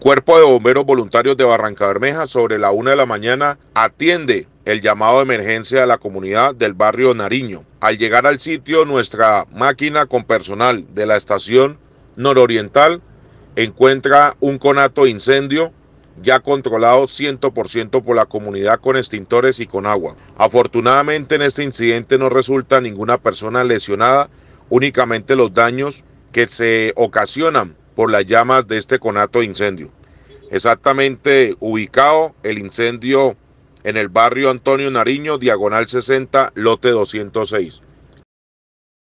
Cuerpo de Bomberos Voluntarios de Barranca Bermeja sobre la una de la mañana atiende el llamado de emergencia de la comunidad del barrio Nariño. Al llegar al sitio, nuestra máquina con personal de la estación nororiental encuentra un conato incendio ya controlado 100% por la comunidad con extintores y con agua. Afortunadamente en este incidente no resulta ninguna persona lesionada, únicamente los daños que se ocasionan por las llamas de este conato de incendio. Exactamente ubicado el incendio en el barrio Antonio Nariño, diagonal 60, lote 206.